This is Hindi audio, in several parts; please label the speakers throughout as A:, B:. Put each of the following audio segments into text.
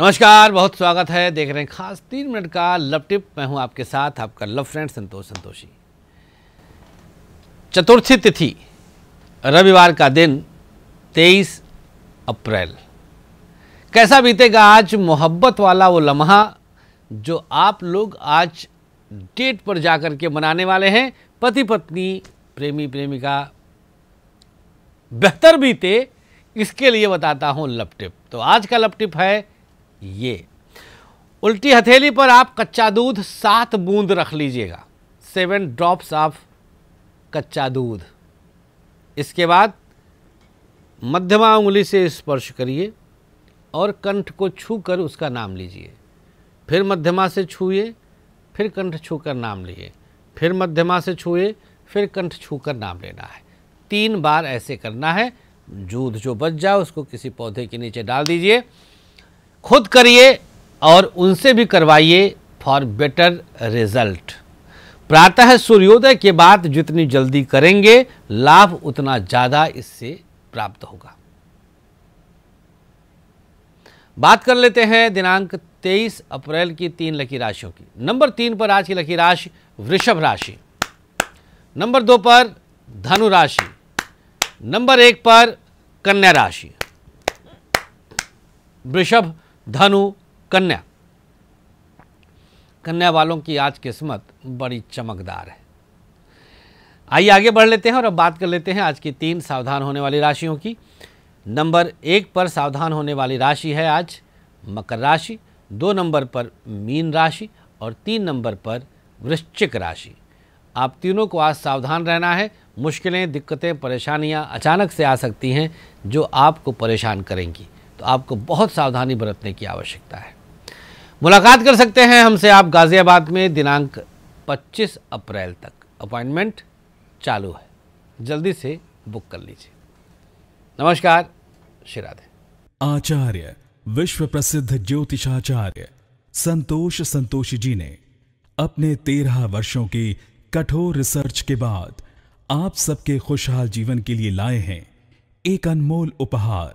A: नमस्कार बहुत स्वागत है देख रहे हैं खास तीन मिनट का लव टिप मैं हूं आपके साथ आपका लव फ्रेंड संतोष संतोषी चतुर्थी तिथि रविवार का दिन 23 अप्रैल कैसा बीतेगा आज मोहब्बत वाला वो लम्हा जो आप लोग आज डेट पर जाकर के मनाने वाले हैं पति पत्नी प्रेमी प्रेमिका बेहतर बीते इसके लिए बताता हूं लव टिप तो आज का लव टिप है ये उल्टी हथेली पर आप कच्चा दूध सात बूंद रख लीजिएगा सेवन ड्रॉप्स ऑफ कच्चा दूध इसके बाद मध्यमा उंगली से स्पर्श करिए और कंठ को छूकर उसका नाम लीजिए फिर मध्यमा से छूए फिर कंठ छू कर नाम लिए फिर मध्यमा से छूए फिर कंठ छू कर नाम लेना है तीन बार ऐसे करना है दूध जो बच जाए उसको किसी पौधे के नीचे डाल दीजिए खुद करिए और उनसे भी करवाइए फॉर बेटर रिजल्ट प्रातः सूर्योदय के बाद जितनी जल्दी करेंगे लाभ उतना ज़्यादा इससे प्राप्त होगा बात कर लेते हैं दिनांक 23 अप्रैल की तीन लकी राशियों की नंबर तीन पर आज की लकी राशि वृषभ राशि नंबर दो पर धनु राशि नंबर एक पर कन्या राशि वृषभ धनु कन्या कन्या वालों की आज किस्मत बड़ी चमकदार है आइए आगे बढ़ लेते हैं और अब बात कर लेते हैं आज की तीन सावधान होने वाली राशियों की नंबर एक पर सावधान होने वाली राशि है आज मकर राशि दो नंबर पर मीन राशि और तीन नंबर पर वृश्चिक राशि आप तीनों को आज सावधान रहना है मुश्किलें दिक्कतें परेशानियां अचानक से आ सकती हैं जो आपको परेशान करेंगी तो आपको बहुत सावधानी बरतने की आवश्यकता है मुलाकात कर सकते हैं हमसे आप गाज़ियाबाद में दिनांक 25 अप्रैल तक अपॉइंटमेंट चालू है जल्दी से बुक कर लीजिए नमस्कार शिराधे
B: आचार्य विश्व प्रसिद्ध ज्योतिषाचार्य संतोष संतोष जी ने अपने तेरह वर्षों की कठोर रिसर्च के बाद आप सबके खुशहाल जीवन के लिए लाए हैं एक अनमोल उपहार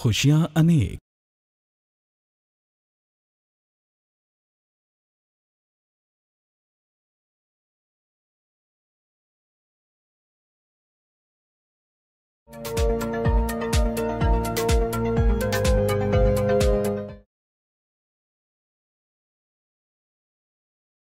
B: खुशियां अनेक thank you